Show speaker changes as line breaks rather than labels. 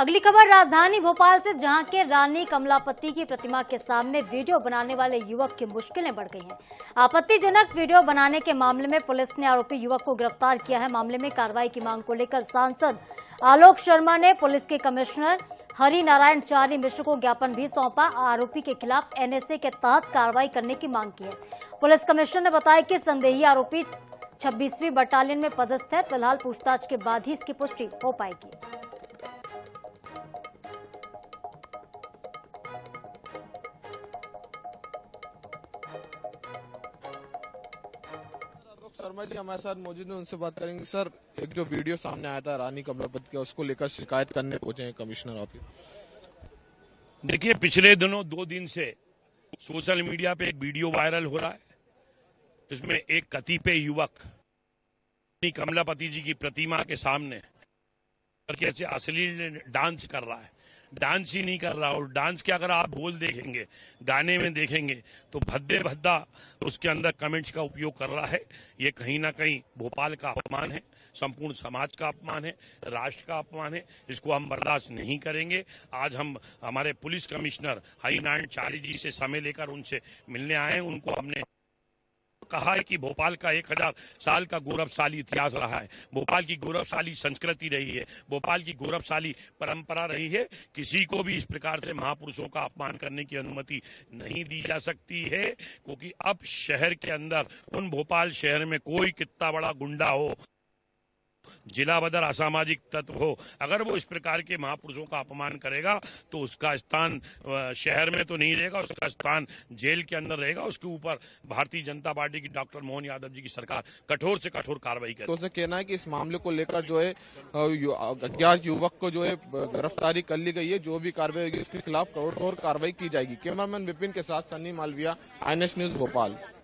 अगली खबर राजधानी भोपाल से जहां के रानी कमलापति की प्रतिमा के सामने वीडियो बनाने वाले युवक की मुश्किलें बढ़ गई हैं आपत्तिजनक वीडियो बनाने के मामले में पुलिस ने आरोपी युवक को गिरफ्तार किया है मामले में कार्रवाई की मांग को लेकर सांसद आलोक शर्मा ने पुलिस के कमिश्नर हरि नारायण चारी मिश्र को ज्ञापन भी सौंपा आरोपी के खिलाफ एनएसए के तहत कार्रवाई करने की मांग की है पुलिस कमिश्नर ने बताया की संदेही आरोपी छब्बीसवीं बटालियन में पदस्थ है फिलहाल पूछताछ के बाद ही इसकी पुष्टि हो पाएगी
शर्मा जी हमारे साथ मौजूद है उनसे बात करेंगे सर एक जो वीडियो सामने आया था रानी कमलापत का उसको लेकर शिकायत करने पहुंचे हैं कमिश्नर ऑफिस देखिए पिछले दिनों दो दिन से
सोशल मीडिया पे एक वीडियो वायरल हो रहा है इसमें एक कतिपय युवक कमलापति जी की प्रतिमा के सामने अश्लील डांस कर रहा है डांस ही नहीं कर रहा और डांस के अगर आप बोल देखेंगे गाने में देखेंगे तो भद्दे भद्दा उसके अंदर कमेंट्स का उपयोग कर रहा है ये कहीं ना कहीं भोपाल का अपमान है संपूर्ण समाज का अपमान है राष्ट्र का अपमान है इसको हम बर्दाश्त नहीं करेंगे आज हम हमारे पुलिस कमिश्नर हरिनारायण चारी जी से समय लेकर उनसे मिलने आए उनको हमने कहा है कि भोपाल का एक हजार साल का गौरवशाली इतिहास रहा है भोपाल की गौरवशाली संस्कृति रही है भोपाल की गौरवशाली परंपरा रही है किसी को भी इस प्रकार से महापुरुषों का अपमान करने की अनुमति नहीं दी जा सकती है क्योंकि अब शहर के अंदर उन भोपाल शहर में कोई कितना बड़ा गुंडा हो जिला बदर असामाजिक तत्व हो अगर वो इस प्रकार के महापुरुषों का अपमान करेगा तो उसका स्थान शहर में तो नहीं रहेगा उसका स्थान जेल के अंदर रहेगा उसके ऊपर भारतीय जनता पार्टी की डॉक्टर मोहन यादव जी की सरकार कठोर से
कठोर कार्रवाई करे तो उसने कहना है कि इस मामले को लेकर जो है अज्ञात युवक को जो है गिरफ्तारी कर ली गई है जो भी कार्रवाई होगी उसके खिलाफ कठोर कार्रवाई की जाएगी कैमरामैन विपिन के साथ सन्नी मालविया आई न्यूज भोपाल